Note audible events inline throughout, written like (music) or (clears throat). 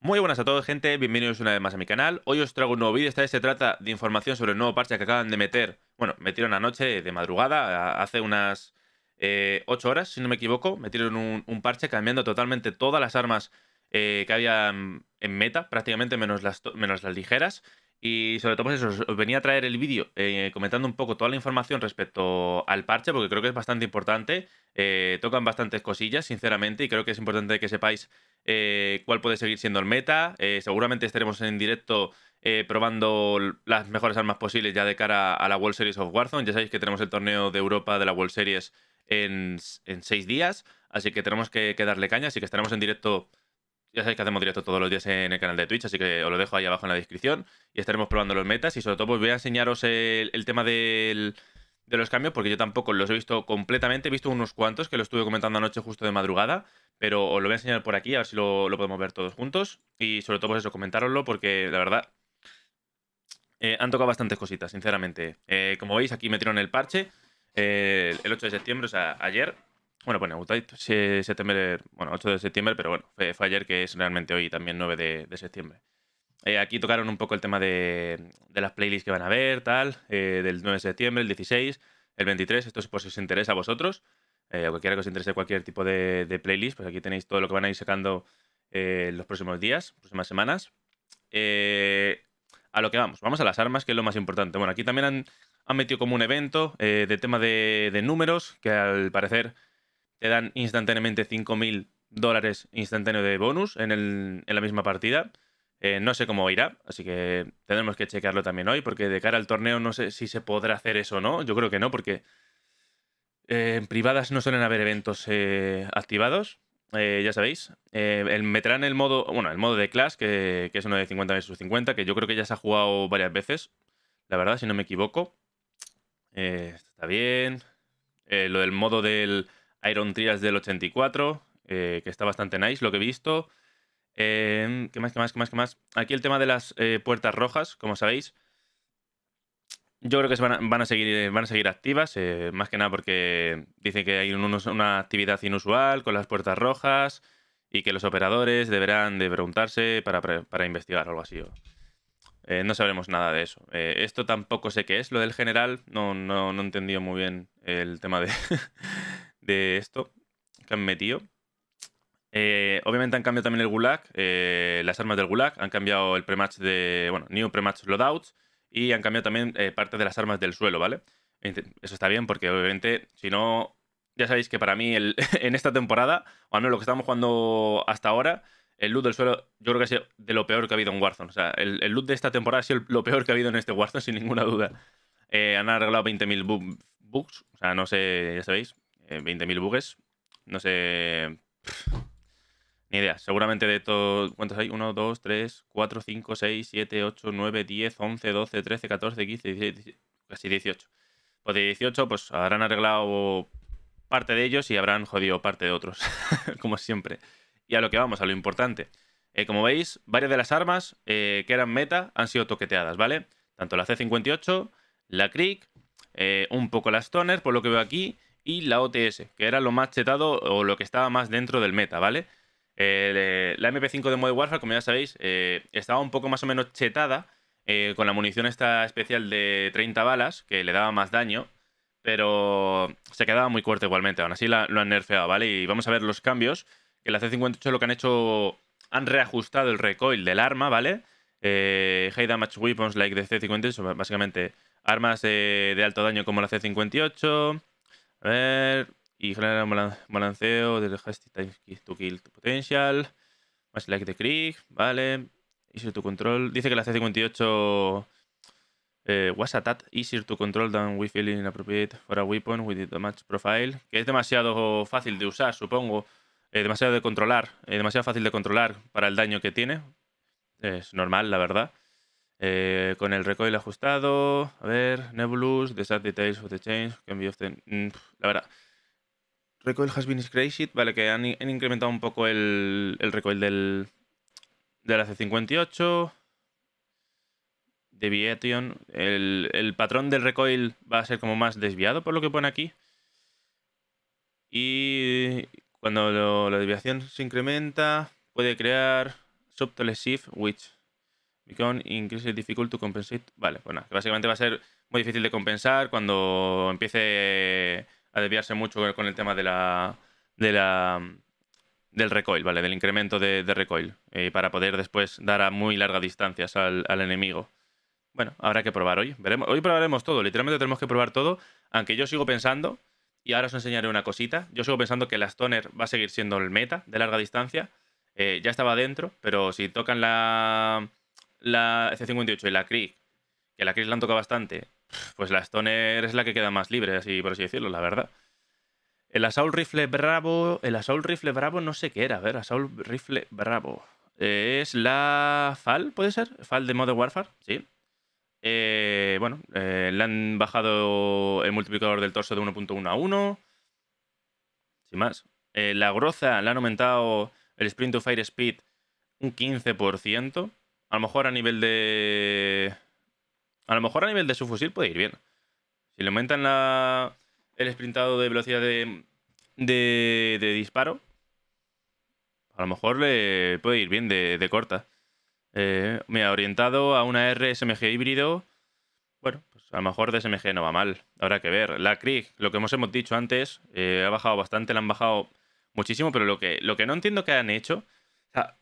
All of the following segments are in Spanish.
Muy buenas a todos gente, bienvenidos una vez más a mi canal. Hoy os traigo un nuevo vídeo, esta vez se trata de información sobre el nuevo parche que acaban de meter. Bueno, metieron anoche de madrugada, hace unas 8 eh, horas, si no me equivoco, metieron un, un parche cambiando totalmente todas las armas eh, que había en meta, prácticamente menos las, menos las ligeras. Y sobre todo, pues eso, os venía a traer el vídeo eh, comentando un poco toda la información respecto al parche, porque creo que es bastante importante. Eh, tocan bastantes cosillas, sinceramente, y creo que es importante que sepáis eh, cuál puede seguir siendo el meta. seguramente estaremos en directo probando las mejores armas posibles ya de cara a la World Series of Warzone. Ya sabéis que tenemos el torneo de Europa de la World Series en, seis días, así que tenemos que, que darle caña, así que estaremos en directo ya sabéis que hacemos directo todos los días en el canal de Twitch, así que os lo dejo ahí abajo en la descripción y estaremos probando los metas y sobre todo os pues, voy a enseñaros el, tema de los cambios porque yo tampoco los he visto completamente, he visto unos cuantos que lo estuve comentando anoche justo de madrugada, pero os lo voy a enseñar por aquí a ver si lo, podemos ver todos juntos y sobre todo pues eso, comentároslo porque la verdad eh, han tocado bastantes cositas, sinceramente. Eh, como veis aquí metieron el parche eh, el 8 de septiembre, o sea, ayer bueno, bueno, pues septiembre, bueno, 8 de septiembre, pero bueno, fue, ayer que es realmente hoy también 9 de, septiembre. Eh, aquí tocaron un poco el tema de, las playlists que van a ver, tal, eh, del 9 de septiembre, el 16, el 23, esto es por si os interesa a vosotros, eh, o cualquiera que os interese cualquier tipo de, playlist, pues aquí tenéis todo lo que van a ir sacando eh, los próximos días, próximas semanas. a lo que vamos, vamos a las armas, que es lo más importante. Bueno, aquí también han, metido como un evento de tema de números, que al parecer te dan instantáneamente 5.000 dólares instantáneo de bonus en, la misma partida. Eh, no sé cómo irá, así que tendremos que checarlo también hoy, porque de cara al torneo no sé si se podrá hacer eso o no. Yo creo que no, porque eh, en privadas no suelen haber eventos eh, activados, ya sabéis. el, meterán el modo, bueno, el modo de Clash, que, que es uno de 50 vs 50, que yo creo que ya se ha jugado varias veces, la verdad, si no me equivoco. está bien. lo del modo del, Iron Trials del 84, eh, que está bastante nice lo que he visto. Em, ¿Qué más, qué más, qué más, qué más? Aquí el tema de las eh, puertas rojas, como sabéis. Yo creo que van, a, seguir, eh, van a seguir activas, más que nada porque dicen que hay una actividad inusual con las puertas rojas y que los operadores deberán de preguntarse para, investigar o algo así. no sabremos nada de eso. esto tampoco sé qué es. Lo del general, no, no, no he entendido muy bien el tema de, (laughs) de esto que han metido. Eh, obviamente han cambiado también el Gulag, eh, las armas del Gulag, han cambiado el prematch de, bueno, New Prematch Loadouts y han cambiado también eh, parte de las armas del suelo, ¿vale? Eso está bien porque obviamente si no, ya sabéis que para mí (laughs) en esta temporada, o al menos lo que estamos jugando hasta ahora, el loot del suelo yo creo que ha sido de lo peor que ha habido en Warzone. O sea, el, el loot de esta temporada ha sido lo peor que ha habido en este Warzone, (laughs) sin ninguna duda. han arreglado 20.000 bugs, o sea, no sé, ya sabéis, 20.000 eh, bugs. No sé. ni idea. Seguramente de todos. ¿Cuántos hay? 1, 2, 3, 4, 5, 6, 7, 8, 9, 10, 11, 12, 13, 14, 15, 16, casi 18. Pues de 18, pues habrán arreglado parte de ellos y habrán jodido parte de otros. (laughs) como siempre. Y a lo que vamos, a lo importante. Eh, como veis, varias de las armas eh, que eran meta han sido toqueteadas, ¿vale? Tanto la C58, la Creek, un poco la Stoner, por lo que veo aquí, y la OTS, que era lo más chetado o lo que estaba más dentro del meta, ¿vale? Eh, la MP5 de Modern Warfare, como ya sabéis, eh, estaba un poco más o menos chetada eh, con la munición esta especial de 30 balas, que le daba más daño, pero se quedaba muy corta igualmente. Aún así lo han nerfeado, ¿vale? Y vamos a ver los cambios. Que la C58 lo que han hecho, han reajustado el recoil del arma, ¿vale? high damage weapons like the C58, básicamente armas de alto daño como la C58. A ver. Y genera balanceo del time to kill to potential. Más like the Krieg, vale. Easier to control. Dice que la C58 eh, was attacked easier to control than we feel inappropriate for a weapon with the match profile. Que es demasiado fácil de usar, supongo. Eh, demasiado de controlar. Eh, demasiado fácil de controlar para el daño que tiene. Es normal, la verdad. Eh, con el recoil ajustado, a ver, nebulus, The Sad Details of the Change, Can Be Often. la verdad. Recoil has been crazy, vale, que han, incrementado un poco el, recoil del, del AC58. Deviation, el, patrón del recoil va a ser como más desviado por lo que pone aquí. Y cuando la desviación se incrementa, puede crear Subtle Shift, which Vale, bueno, pues básicamente va a ser muy difícil de compensar cuando empiece a desviarse mucho con el tema de la, de la del recoil, ¿vale? Del incremento de, recoil. Eh, para poder después dar a muy largas distancias al, enemigo. Bueno, habrá que probar hoy. Veremos, hoy probaremos todo. Literalmente tenemos que probar todo. Aunque yo sigo pensando, y ahora os enseñaré una cosita. Yo sigo pensando que la Stoner va a seguir siendo el meta de larga distancia. Eh, ya estaba dentro, pero si tocan la, la C58 y la Krieg, que la Krieg la han tocado bastante, pues la Stoner es la que queda más libre, así por así decirlo, la verdad. El Assault Rifle Bravo, el Assault Rifle Bravo no sé qué era, a ver, Assault Rifle Bravo. Eh, es la FAL, ¿puede ser? FAL de Modern Warfare, sí. Eh, bueno, eh, le han bajado el multiplicador del torso de 1.1 a 1. Sin más. la groza le han aumentado el Sprint to Fire Speed un 15%. A lo mejor a nivel de. A lo mejor a nivel de su fusil puede ir bien. Si le aumentan la... el sprintado de velocidad de... de, disparo, a lo mejor le puede ir bien de, corta. Eh, Me ha orientado a una RSMG híbrido, bueno, pues a lo mejor de SMG no va mal. Habrá que ver. La Krieg, lo que hemos, hemos dicho antes, eh, ha bajado bastante, la han bajado muchísimo, pero lo que, lo que no entiendo que han hecho. O sea,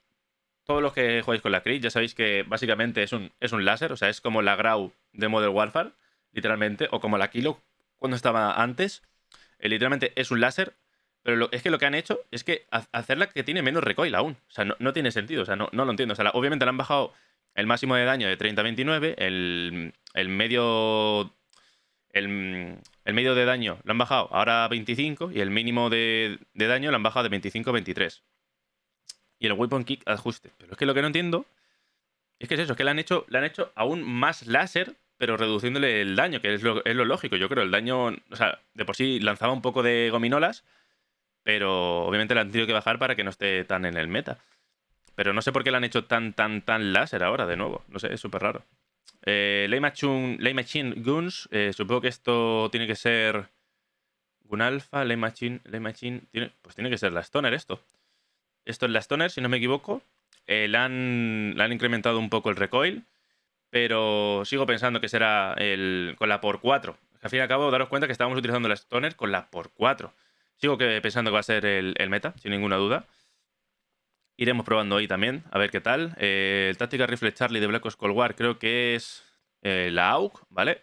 todos los que jugáis con la Crit, ya sabéis que básicamente es un, es un láser, o sea, es como la Grau de Model Warfare, literalmente, o como la Kilo cuando estaba antes. Eh, literalmente es un láser, pero es que lo que han hecho es que hacerla que tiene menos recoil aún. O sea, no, tiene sentido, o sea, no, lo entiendo. O sea, obviamente le han bajado el máximo de daño de 30-29, el, medio. El, medio de daño lo han bajado ahora a 25 y el mínimo de, daño lo han bajado de 25 a 23 y el weapon kick ajuste. Pero es que lo que no entiendo es que es eso, es que le han hecho, le han hecho aún más láser, pero reduciéndole el daño, que es lo, lógico, yo creo. El daño, o sea, de por sí lanzaba un poco de gominolas, pero obviamente le han tenido que bajar para que no esté tan en el meta. Pero no sé por qué le han hecho tan, tan, tan láser ahora de nuevo. No sé, es súper raro. Eh, Ley Machine Guns, eh, supongo que esto tiene que ser... Gun Alpha, Ley Machine, Ley Machine... pues tiene que ser la Stoner esto. Esto es la Stoner, si no me equivoco. Eh, la han, incrementado un poco el recoil, pero sigo pensando que será el, con la por 4. Al fin y al cabo, daros cuenta que estábamos utilizando la Stoner con la por 4. Sigo que, pensando que va a ser el, meta, sin ninguna duda. Iremos probando ahí también, a ver qué tal. Eh, el Táctica Rifle Charlie de Black Ops Cold War creo que es eh, la AUG, ¿vale?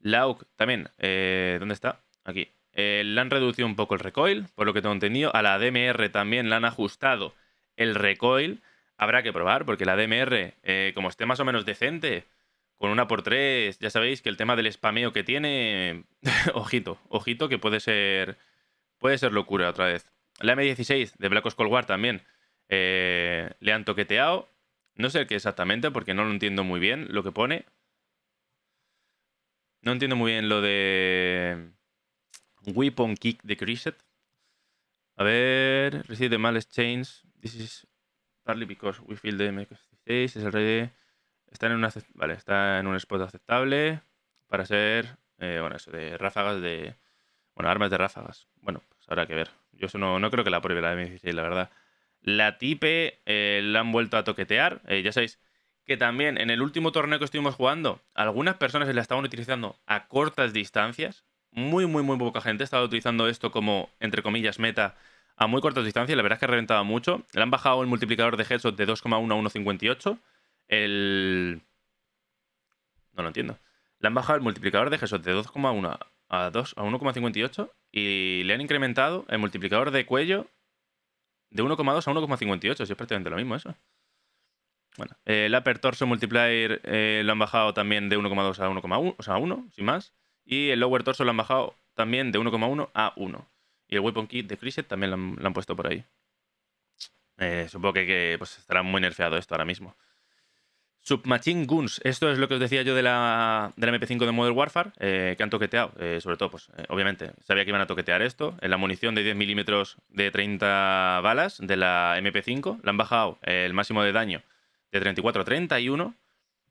La AUG también, ¿dónde está? Aquí, eh, le han reducido un poco el recoil, por lo que tengo entendido. A la DMR también le han ajustado el recoil. Habrá que probar, porque la DMR, eh, como esté más o menos decente, con una por tres, ya sabéis que el tema del spameo que tiene, (laughs) ojito, ojito que puede ser, puede ser locura otra vez. La M16 de Black Ops Cold War también eh, le han toqueteado. No sé qué exactamente, porque no lo entiendo muy bien lo que pone. No entiendo muy bien lo de Weapon Kick de Crisset. A ver, recibe mal exchange. This is partly because we feel the m 16 es el rey de... Está en, una, vale, está en un spot aceptable para ser, eh, bueno, eso de ráfagas de... Bueno, armas de ráfagas. Bueno, pues habrá que ver. Yo eso no, creo que la pruebe la M16, la verdad. La tipe eh, la han vuelto a toquetear. Eh, ya sabéis que también en el último torneo que estuvimos jugando, algunas personas la estaban utilizando a cortas distancias muy, muy, muy poca gente ha estado utilizando esto como, entre comillas, meta a muy corta distancia. La verdad es que ha reventado mucho. Le han bajado el multiplicador de headshot de 2,1 a 1,58. El. No lo entiendo. Le han bajado el multiplicador de headshot de 2,1 a 2 a 1,58 y le han incrementado el multiplicador de cuello de 1,2 a 1,58. es prácticamente lo mismo eso. Bueno, el upper torso multiplier eh, lo han bajado también de 1,2 a 1,1, o sea, a 1, sin más. Y el lower torso lo han bajado también de 1,1 a 1. Y el weapon kit de Friset también lo han, puesto por ahí. Eh, supongo que, pues, estará muy nerfeado esto ahora mismo. Submachine Guns. Esto es lo que os decía yo de la, MP5 de Modern Warfare, eh, que han toqueteado. Eh, sobre todo, pues, obviamente, sabía que iban a toquetear esto. En la munición de 10 milímetros de 30 balas de la MP5, la han bajado el máximo de daño de 34 a 31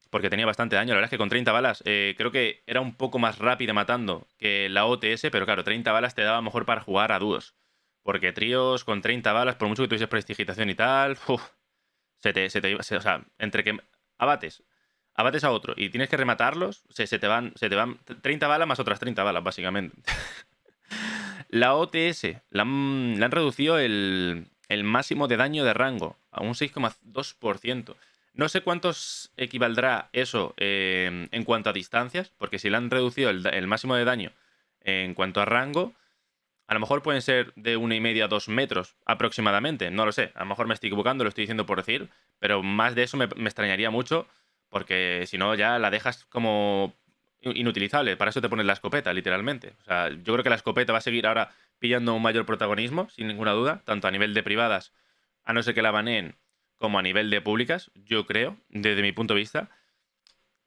porque tenía bastante daño. La verdad es que con 30 balas eh, creo que era un poco más rápido matando que la OTS, pero claro, 30 balas te daba mejor para jugar a dúos. Porque tríos con 30 balas, por mucho que tuvieses prestigitación y tal, se te, iba, o sea, entre que abates, abates a otro y tienes que rematarlos, se, te, van, se te van 30 balas más otras 30 balas, básicamente. (laughs) la OTS, la, han reducido el, el máximo de daño de rango a un 6,2%. No sé cuántos equivaldrá eso em, en cuanto a distancias, porque si le han reducido el, máximo de daño en cuanto a rango, a lo mejor pueden ser de una y media a dos metros aproximadamente, no lo sé, a lo mejor me estoy equivocando, lo estoy diciendo por decir, pero más de eso me, extrañaría mucho, porque si no ya la dejas como inutilizable, para eso te pones la escopeta, literalmente. O sea, yo creo que la escopeta va a seguir ahora pillando un mayor protagonismo, sin ninguna duda, tanto a nivel de privadas, a no ser que la baneen como a nivel de públicas, yo creo, desde mi punto de vista.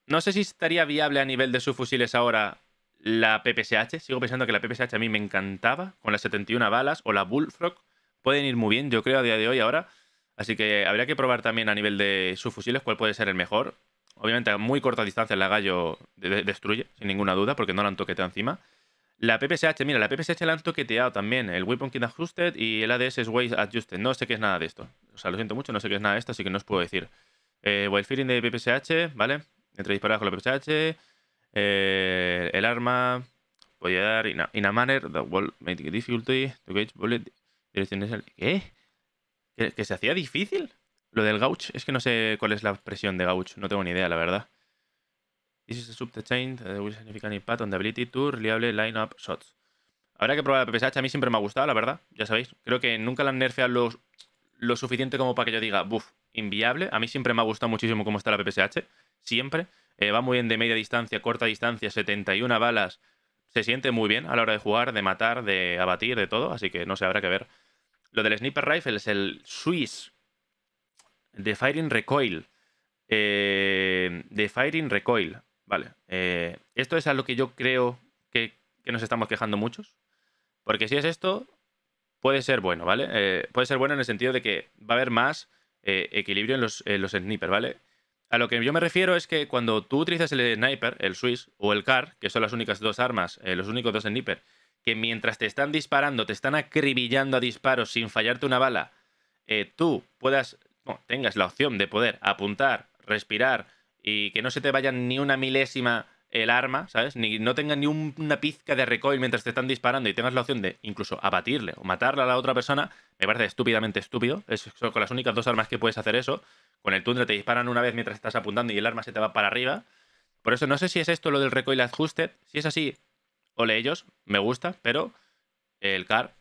No sé si estaría viable a nivel de subfusiles ahora la PPSH. Sigo pensando que la PPSH a mí me encantaba, con las 71 balas o la Bullfrog. Pueden ir muy bien, yo creo, a día de hoy ahora. Así que habría que probar también a nivel de subfusiles cuál puede ser el mejor. Obviamente a muy corta distancia la Gallo destruye, sin ninguna duda, porque no la han toqueteado encima. La PPSH, mira, la PPSH la han toqueteado también. El Weapon King Adjusted y el ADS Ways Adjusted. No sé qué es nada de esto o sea, lo siento mucho, no sé qué es nada de esto, así que no os puedo decir. Eh, de PPSH, ¿vale? Entre disparadas con la PPSH, eh, el arma, voy a dar in a, manner, the wall made difficulty, to gauge bullet, direcciones, ¿qué? ¿Que, se hacía difícil? Lo del gauch, es que no sé cuál es la presión de gauch, no tengo ni idea, la verdad. This is a sub the chain that uh, will significant impact on the ability to reliable line up shots. Habrá que probar la PPSH, a mí siempre me ha gustado, la verdad, ya sabéis. Creo que nunca la han nerfeado los lo suficiente como para que yo diga, buf, inviable. A mí siempre me ha gustado muchísimo cómo está la PPSH, siempre. Eh, va muy bien de media distancia, corta distancia, 71 balas. Se siente muy bien a la hora de jugar, de matar, de abatir, de todo, así que no se habrá que ver. Lo del Sniper Rifle es el Swiss de Firing Recoil. Eh, de Firing Recoil, vale. Eh, esto es a lo que yo creo que, que nos estamos quejando muchos. Porque si es esto, puede ser bueno, ¿vale? Eh, puede ser bueno en el sentido de que va a haber más eh, equilibrio en los, en los snipers, ¿vale? A lo que yo me refiero es que cuando tú utilizas el sniper, el Swiss o el CAR, que son las únicas dos armas, eh, los únicos dos snipers, que mientras te están disparando, te están acribillando a disparos sin fallarte una bala, tú puedas, tengas la opción de poder apuntar, respirar y que no se te vayan ni una milésima el arma, ¿sabes? no tenga ni una pizca de recoil mientras te están disparando y tengas la opción de incluso abatirle o matarle a la otra persona, me parece estúpidamente estúpido. Es con las únicas dos armas que puedes hacer eso. Con el Tundra te disparan una vez mientras estás apuntando y el arma se te va para arriba. Por eso no sé si es esto lo del recoil adjusted. Si es así, ole ellos, me gusta, pero el CAR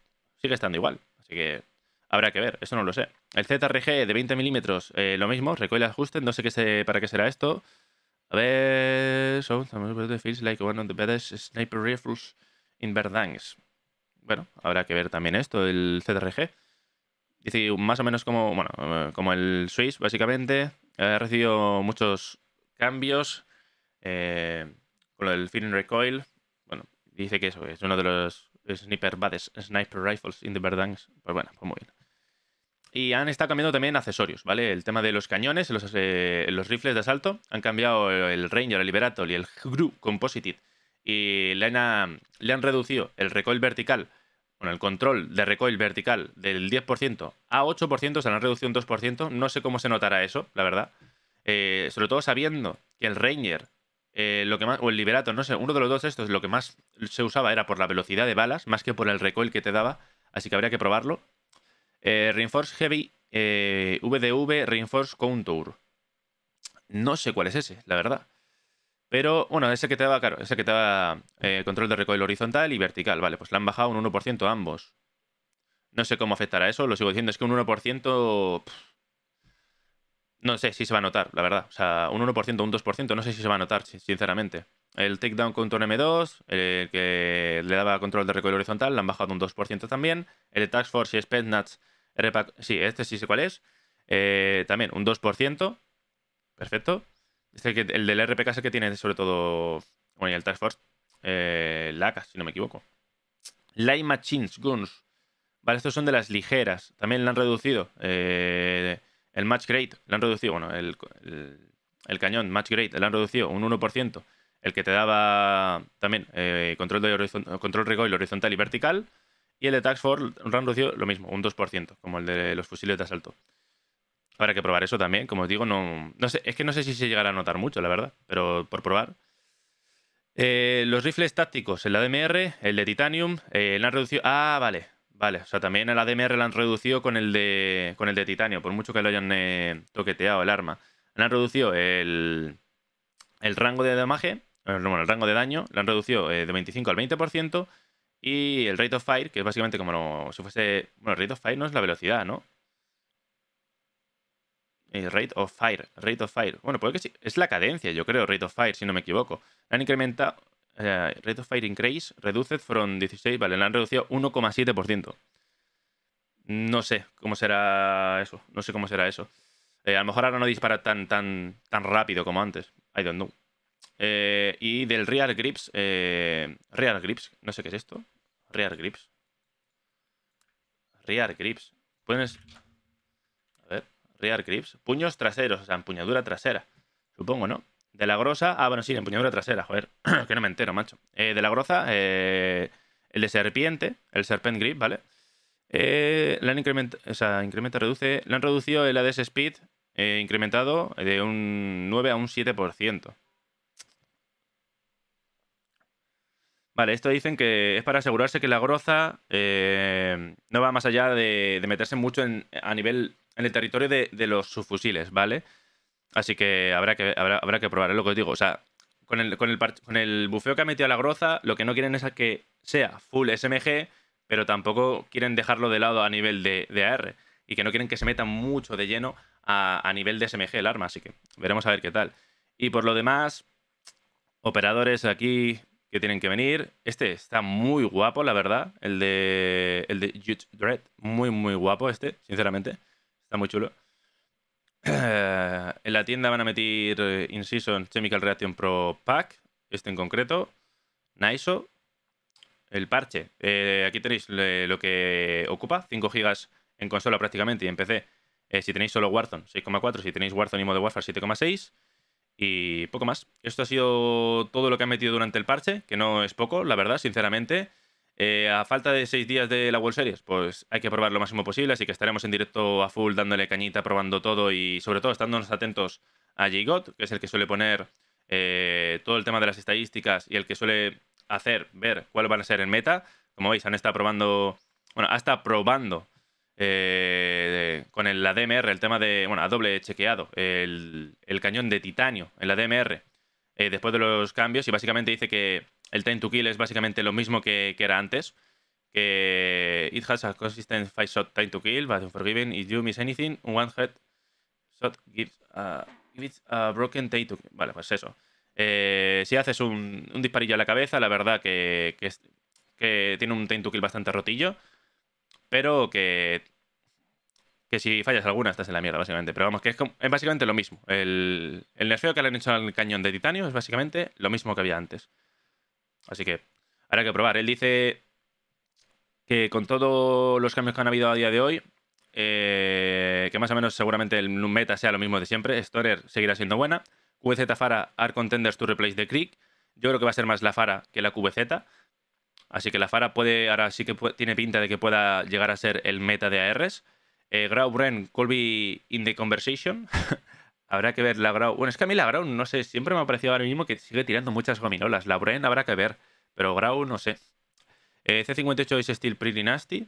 sigue estando igual. Así que habrá que ver, eso no lo sé. El ZRG de 20 milímetros, eh, lo mismo, recoil adjusted, no sé qué para qué será esto. A ver, so, feels like one of the best sniper rifles in Verdansk. Bueno, habrá que ver también esto, el CDRG. Dice más o menos como, bueno, eh, como el Swiss, básicamente. Eh, ha recibido muchos cambios eh, con el Feeling Recoil. Bueno, dice que eso es uno de los Sniper bades Sniper Rifles in the Verdansk. Pues bueno, pues muy bien y han estado cambiando también accesorios, ¿vale? El tema de los cañones, los, eh, rifles de asalto, han cambiado el Ranger, el Liberator y el Gru Composited. Y le han, le han reducido el recoil vertical, bueno, el control de recoil vertical del 10% a 8%, se lo han reducido un 2%. No sé cómo se notará eso, la verdad. Eh, sobre todo sabiendo que el Ranger eh, lo que más, o el Liberator, no sé, uno de los dos estos, lo que más se usaba era por la velocidad de balas, más que por el recoil que te daba, así que habría que probarlo. Eh, Reinforce Heavy eh, VDV Reinforce Contour. No sé cuál es ese, la verdad. Pero bueno, ese que te daba, ese que te eh, control de recoil horizontal y vertical. Vale, pues le han bajado un 1% ambos. No sé cómo afectará eso, lo sigo diciendo, es que un 1%... no sé si se va a notar, la verdad. O sea, un 1%, un 2%, no sé si se va a notar, sinceramente. El takedown Contour M2, el que le daba control de recoil horizontal, le han bajado un 2% también. El Tax Force y Nuts sí, este sí sé cuál es. Eh, también un 2%. Perfecto. Este, el, el del RPK es el que tiene sobre todo. Bueno, y el Task Force. Eh, si no me equivoco. Light Machines, Guns. Vale, estos son de las ligeras. También la han reducido. Eh, el Match Grade, la han reducido. Bueno, el, cañón Match Grade, le han reducido un 1%. El que te daba también eh, control, de control recoil horizontal y vertical. Y el de Tax Force RAM reducido, lo mismo, un 2%, como el de los fusiles de asalto. Habrá que probar eso también, como os digo, no, sé, es que no sé si se llegará a notar mucho, la verdad, pero por probar. Eh, los rifles tácticos, el ADMR, el de Titanium, eh, han reducido. Ah, vale, vale. O sea, también el ADMR lo han reducido con el de, con el de Titanio, por mucho que lo hayan eh, toqueteado el arma. Le han reducido el, el rango de eh, el rango de daño, lo han reducido de 25 al 20%, y el rate of fire, que es básicamente como si fuese... Bueno, el rate of fire no es la velocidad, ¿no? El eh, rate of fire, rate of fire. Bueno, puede que sí. Es la cadencia, yo creo, rate of fire, si no me equivoco. Han incrementado... Eh, rate of fire increase reduced from 16, vale, la han reducido 1,7%. No sé cómo será eso, no sé cómo será eso. Eh, a lo mejor ahora no dispara tan, tan, tan rápido como antes. I don't know. Eh, y del Rear Grips. Real eh, rear Grips, no sé qué es esto. Rear Grips. Rear Grips. Pones. A ver. Rear Grips. Puños traseros, o sea, empuñadura trasera. Supongo, ¿no? De la grosa. Ah, bueno, sí, empuñadura trasera, joder. (clears throat) que no me entero, macho. Eh, de la grosa, el de serpiente, el Serpent Grip, ¿vale? la han incrementado. O sea, incrementa, reduce. Le han reducido el ADS Speed incrementado de un 9 a un 7%. Vale, esto dicen que es para asegurarse que la groza eh, no va más allá de, meterse mucho en, a nivel en el territorio de, los subfusiles, ¿vale? Así que habrá que, habrá, que probar, es lo que os digo. O sea, con el, con, el, bufeo que ha metido la groza, lo que no quieren es que sea full SMG, pero tampoco quieren dejarlo de lado a nivel de, AR. Y que no quieren que se meta mucho de lleno a, a nivel de SMG el arma, así que veremos a ver qué tal. Y por lo demás, operadores aquí que tienen que venir. Este está muy guapo, la verdad. El de, el de Muy, muy guapo este, sinceramente. Está muy chulo. Eh, en la tienda van a meter eh, In-Season Chemical Reaction Pro Pack. Este en concreto. Naiso. El parche. Eh, aquí tenéis lo que ocupa. 5 GB en consola prácticamente y en PC. si tenéis solo Warzone, 6,4. Si tenéis Warzone y modo Warfare, 7,6. Y poco más. Esto ha sido todo lo que han metido durante el parche, que no es poco, la verdad, sinceramente. Eh, a falta de seis días de la World Series, pues hay que probar lo máximo posible, así que estaremos en directo a full dándole cañita, probando todo y sobre todo estándonos atentos a JGOD, que es el que suele poner eh, todo el tema de las estadísticas y el que suele hacer ver cuál van a ser el meta. Como veis, han estado probando, bueno, hasta probando eh, con el, ADMR el tema de, bueno, a doble chequeado, el, cañón de titanio en la DMR, eh, después de los cambios, y básicamente dice que el time to kill es básicamente lo mismo que, que era antes, que it has a consistent Five shot time to kill, but forgiven if you miss anything, one head shot gives a, gives a broken time to kill. Vale, pues eso. Eh, si haces un, un, disparillo a la cabeza, la verdad que, que, que tiene un time to kill bastante rotillo. Pero que. Que si fallas alguna, estás en la mierda, básicamente. Pero vamos, que es, básicamente lo mismo. El, el nerfeo que le han hecho al cañón de titanio es básicamente lo mismo que había antes. Así que habrá que probar. Él dice que con todos los cambios que han habido a día de hoy, eh, que más o menos seguramente el meta sea lo mismo de siempre. Storer seguirá siendo buena. QZ Fara Arc contenders to replace the Creek. Yo creo que va a ser más la Fara que la qz Así que la Fara puede, ahora sí que tiene pinta de que pueda llegar a ser el meta de ARs. Eh, Grau Bren, Colby in the conversation. (laughs) habrá que ver la Grau. Bueno, es que a mí la Grau, no sé, siempre me ha parecido ahora mismo que sigue tirando muchas gominolas. La Bren habrá que ver, pero Grau no sé. Eh, C58 es still pretty nasty.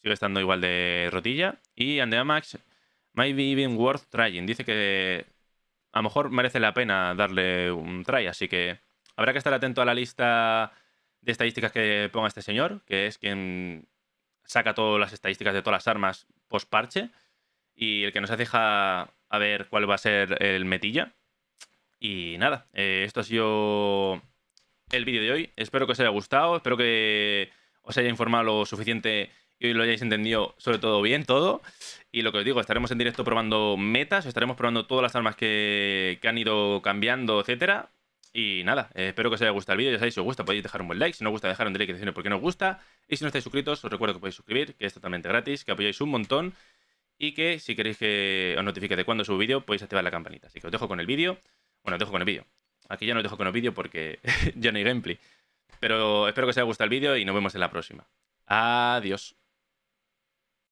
Sigue estando igual de rotilla. Y might be even worth trying. Dice que a lo mejor merece la pena darle un try, así que habrá que estar atento a la lista de estadísticas que ponga este señor, que es quien saca todas las estadísticas de todas las armas post parche y el que nos deja a ver cuál va a ser el metilla. Y nada, eh, esto ha sido el vídeo de hoy. Espero que os haya gustado, espero que os haya informado lo suficiente y lo hayáis entendido sobre todo bien todo. Y lo que os digo, estaremos en directo probando metas, estaremos probando todas las armas que, que han ido cambiando, etcétera. Y nada, eh, espero que os haya gustado el vídeo. Ya sabéis, si os gusta podéis dejar un buen like. Si no os gusta, dejar un like decirme por qué no os gusta. Y si no estáis suscritos, os recuerdo que podéis suscribir, que es totalmente gratis, que apoyáis un montón. Y que si queréis que os notifique de cuando subo vídeo, podéis activar la campanita. Así que os dejo con el vídeo. Bueno, os dejo con el vídeo. Aquí ya no os dejo con el vídeo porque (laughs) ya no hay gameplay. Pero espero que os haya gustado el vídeo y nos vemos en la próxima. Adiós.